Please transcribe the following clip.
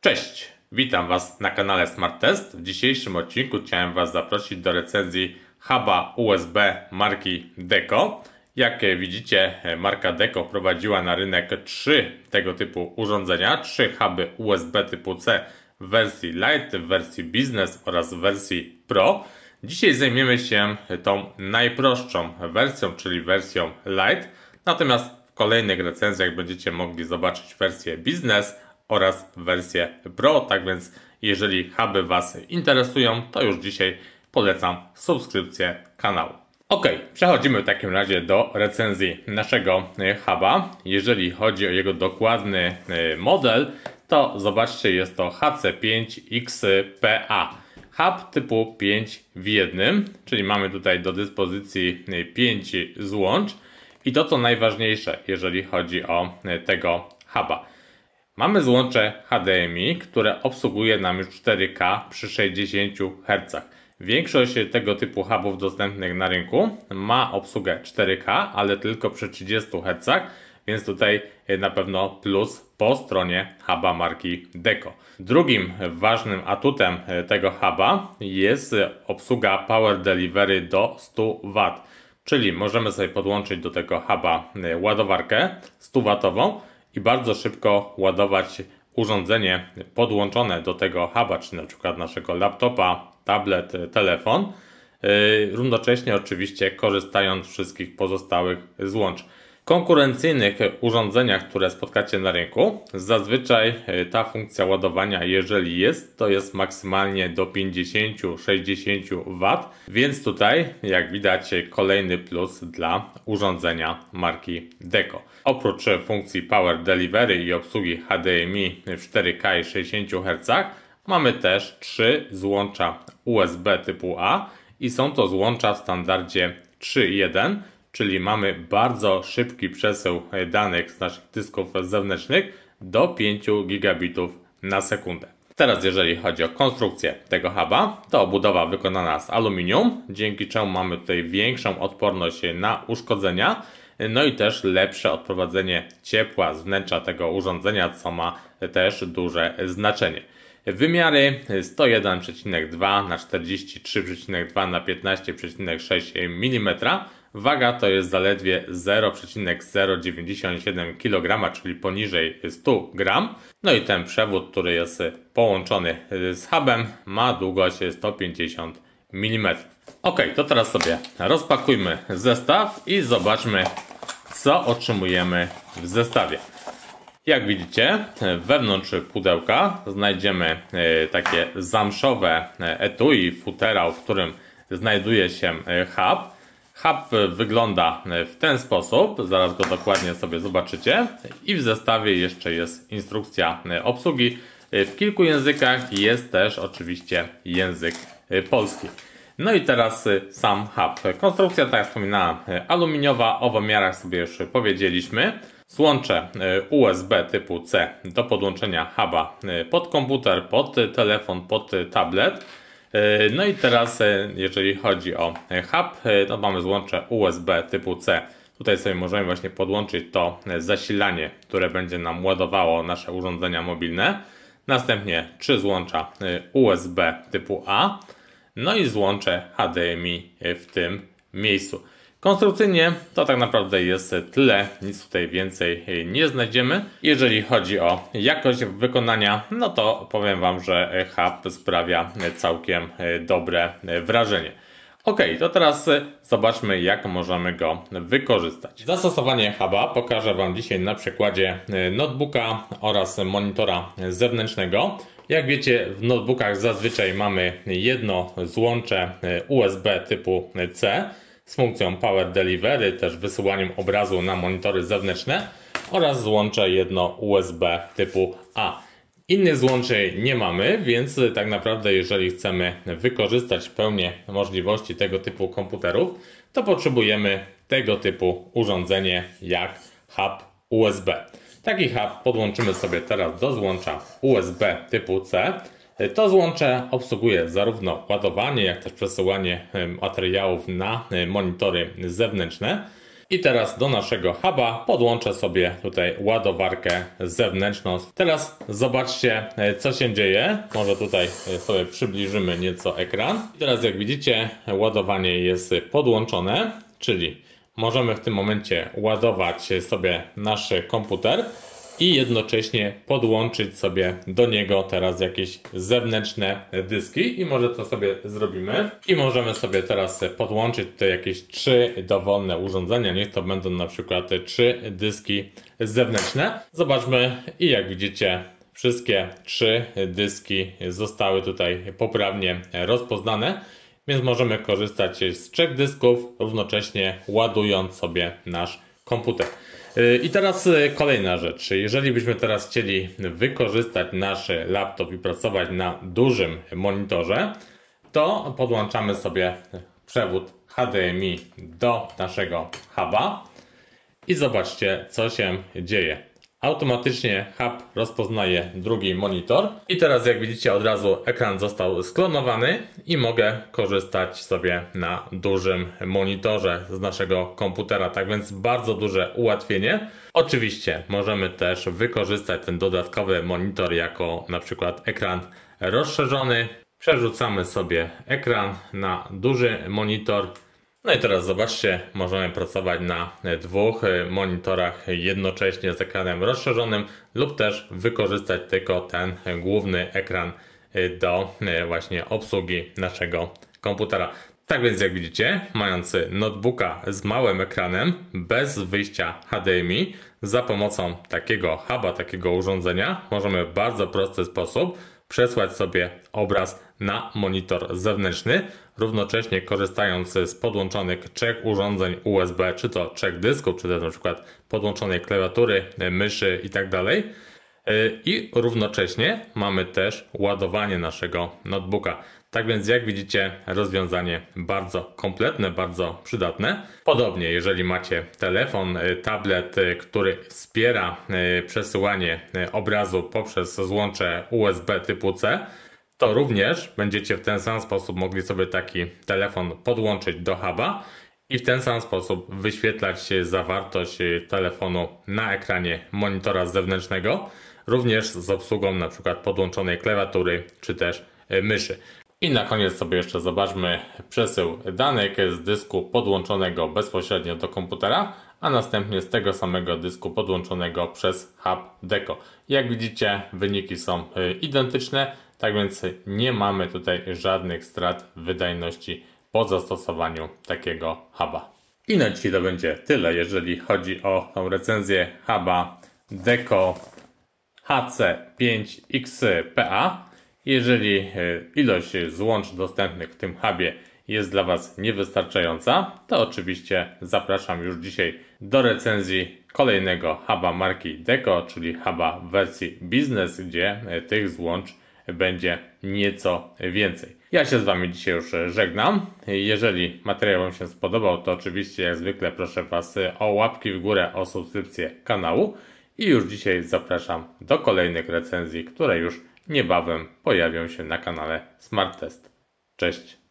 Cześć, witam Was na kanale Smart Test. W dzisiejszym odcinku chciałem Was zaprosić do recenzji huba USB marki Deco. Jak widzicie, marka Deco prowadziła na rynek trzy tego typu urządzenia, trzy huby USB typu C w wersji Lite, w wersji Business oraz w wersji Pro. Dzisiaj zajmiemy się tą najprostszą wersją, czyli wersją Lite. Natomiast w kolejnych recenzjach będziecie mogli zobaczyć wersję Business oraz wersję Pro. Tak więc, jeżeli huby Was interesują, to już dzisiaj polecam subskrypcję kanału. Ok, przechodzimy w takim razie do recenzji naszego e, huba. Jeżeli chodzi o jego dokładny e, model, to zobaczcie, jest to HC5XPA. Hub typu 5 w 1, czyli mamy tutaj do dyspozycji 5 e, złącz. I to co najważniejsze, jeżeli chodzi o tego huba. Mamy złącze HDMI, które obsługuje nam już 4K przy 60 Hz. Większość tego typu hubów dostępnych na rynku ma obsługę 4K, ale tylko przy 30 Hz, więc tutaj na pewno plus po stronie huba marki Deco. Drugim ważnym atutem tego huba jest obsługa Power Delivery do 100 W, czyli możemy sobie podłączyć do tego huba ładowarkę 100 W, i bardzo szybko ładować urządzenie podłączone do tego huba, czy na przykład naszego laptopa, tablet, telefon, y, równocześnie oczywiście korzystając z wszystkich pozostałych złącz konkurencyjnych urządzeniach, które spotkacie na rynku, zazwyczaj e, ta funkcja ładowania, jeżeli jest, to jest maksymalnie do 50-60 W, więc tutaj, jak widać, kolejny plus dla urządzenia marki Deco. Oprócz funkcji Power Delivery i obsługi HDMI w 4K i 60 Hz, mamy też trzy złącza USB typu A i są to złącza w standardzie 3.1 czyli mamy bardzo szybki przesył e, danych z naszych dysków zewnętrznych do 5 gigabitów na sekundę. Teraz jeżeli chodzi o konstrukcję tego huba, to budowa wykonana z aluminium, dzięki czemu mamy tutaj większą odporność na uszkodzenia, no i też lepsze odprowadzenie ciepła z wnętrza tego urządzenia, co ma też duże znaczenie. Wymiary 101,2 na 43,2 na 15,6 mm Waga to jest zaledwie 0,097 kg, czyli poniżej 100 g. No i ten przewód, który jest połączony z hubem, ma długość 150 mm. Ok, to teraz sobie rozpakujmy zestaw i zobaczmy, co otrzymujemy w zestawie. Jak widzicie, wewnątrz pudełka znajdziemy e, takie zamszowe e, etui futerał, w którym znajduje się e, hub. Hub wygląda e, w ten sposób, zaraz go dokładnie sobie zobaczycie. I w zestawie jeszcze jest instrukcja e, obsługi e, w kilku językach, jest też oczywiście język polski. No i teraz sam hub. Konstrukcja, tak jak wspominałem, aluminiowa, o wymiarach sobie już powiedzieliśmy. Złącze USB typu C do podłączenia huba pod komputer, pod telefon, pod tablet. E, no i teraz, e, jeżeli chodzi o e, hub, to no mamy złącze USB typu C. Tutaj sobie możemy właśnie podłączyć to zasilanie, które będzie nam ładowało nasze urządzenia mobilne. Następnie trzy złącza USB typu A, no i złącze HDMI w tym miejscu. Konstrukcyjnie to tak naprawdę jest tyle, nic tutaj więcej nie znajdziemy. Jeżeli chodzi o jakość wykonania, no to powiem Wam, że hub sprawia całkiem dobre wrażenie. Ok, to teraz zobaczmy jak możemy go wykorzystać. Zastosowanie huba pokażę Wam dzisiaj na przykładzie notebooka oraz monitora zewnętrznego. Jak wiecie w notebookach zazwyczaj mamy jedno złącze USB typu C z funkcją Power Delivery, też wysyłaniem obrazu na monitory zewnętrzne oraz złącze jedno USB typu A. Innych złączeń nie mamy, więc tak naprawdę jeżeli chcemy wykorzystać pełnię możliwości tego typu komputerów, to potrzebujemy tego typu urządzenie jak hub USB. Taki hub podłączymy sobie teraz do złącza USB typu C to złącze obsługuje zarówno ładowanie, jak też przesyłanie materiałów na monitory zewnętrzne. I teraz do naszego huba podłączę sobie tutaj ładowarkę zewnętrzną. Teraz zobaczcie e, co się dzieje. Może tutaj e, sobie przybliżymy nieco ekran. I teraz jak widzicie ładowanie jest podłączone, czyli możemy w tym momencie ładować sobie nasz komputer i jednocześnie podłączyć sobie do niego teraz jakieś zewnętrzne dyski i może to sobie zrobimy. I możemy sobie teraz podłączyć tutaj jakieś trzy dowolne urządzenia, niech to będą na przykład trzy dyski zewnętrzne. Zobaczmy i jak widzicie wszystkie trzy dyski zostały tutaj poprawnie rozpoznane więc możemy korzystać z trzech dysków, równocześnie ładując sobie nasz komputer. Y, I teraz y, kolejna rzecz. Jeżeli byśmy teraz chcieli wykorzystać nasz laptop i pracować na dużym monitorze, to podłączamy sobie przewód HDMI do naszego huba i zobaczcie, co się dzieje automatycznie hub rozpoznaje drugi monitor. I teraz jak widzicie od razu ekran został sklonowany i mogę korzystać sobie na dużym monitorze z naszego komputera. Tak więc bardzo duże ułatwienie. Oczywiście możemy też wykorzystać ten dodatkowy monitor jako na przykład ekran rozszerzony. Przerzucamy sobie ekran na duży monitor no i teraz zobaczcie, możemy pracować na dwóch monitorach jednocześnie z ekranem rozszerzonym lub też wykorzystać tylko ten główny ekran do e, właśnie obsługi naszego komputera. Tak więc jak widzicie, mając notebooka z małym ekranem, bez wyjścia HDMI, za pomocą takiego huba, takiego urządzenia możemy w bardzo prosty sposób przesłać sobie obraz na monitor zewnętrzny, równocześnie korzystając z podłączonych trzech urządzeń USB, czy to trzech dysków, czy też na przykład podłączonej klawiatury, myszy itd. Tak y, I równocześnie mamy też ładowanie naszego notebooka. Tak więc, jak widzicie, rozwiązanie bardzo kompletne, bardzo przydatne. Podobnie, jeżeli macie telefon, y, tablet, y, który wspiera y, przesyłanie obrazu poprzez złącze USB typu C, to również będziecie w ten sam sposób mogli sobie taki telefon podłączyć do huba i w ten sam sposób wyświetlać zawartość telefonu na ekranie monitora zewnętrznego, również z obsługą np. podłączonej klawiatury czy też myszy. I na koniec sobie jeszcze zobaczmy przesył danych z dysku podłączonego bezpośrednio do komputera, a następnie z tego samego dysku podłączonego przez Hub Deco. Jak widzicie, wyniki są y, identyczne, tak więc nie mamy tutaj żadnych strat wydajności po zastosowaniu takiego huba. I na dzisiaj to będzie tyle, jeżeli chodzi o tą recenzję huba Deco HC5XPA. Jeżeli e, ilość złącz dostępnych w tym hubie jest dla Was niewystarczająca, to oczywiście zapraszam już dzisiaj do recenzji kolejnego huba marki Deco, czyli huba w wersji biznes, gdzie e, tych złącz będzie nieco więcej. Ja się z Wami dzisiaj już e, żegnam. Jeżeli materiał Wam się spodobał, to oczywiście jak zwykle proszę Was o łapki w górę, o subskrypcję kanału i już dzisiaj zapraszam do kolejnych recenzji, które już niebawem pojawią się na kanale Smart Test. Cześć!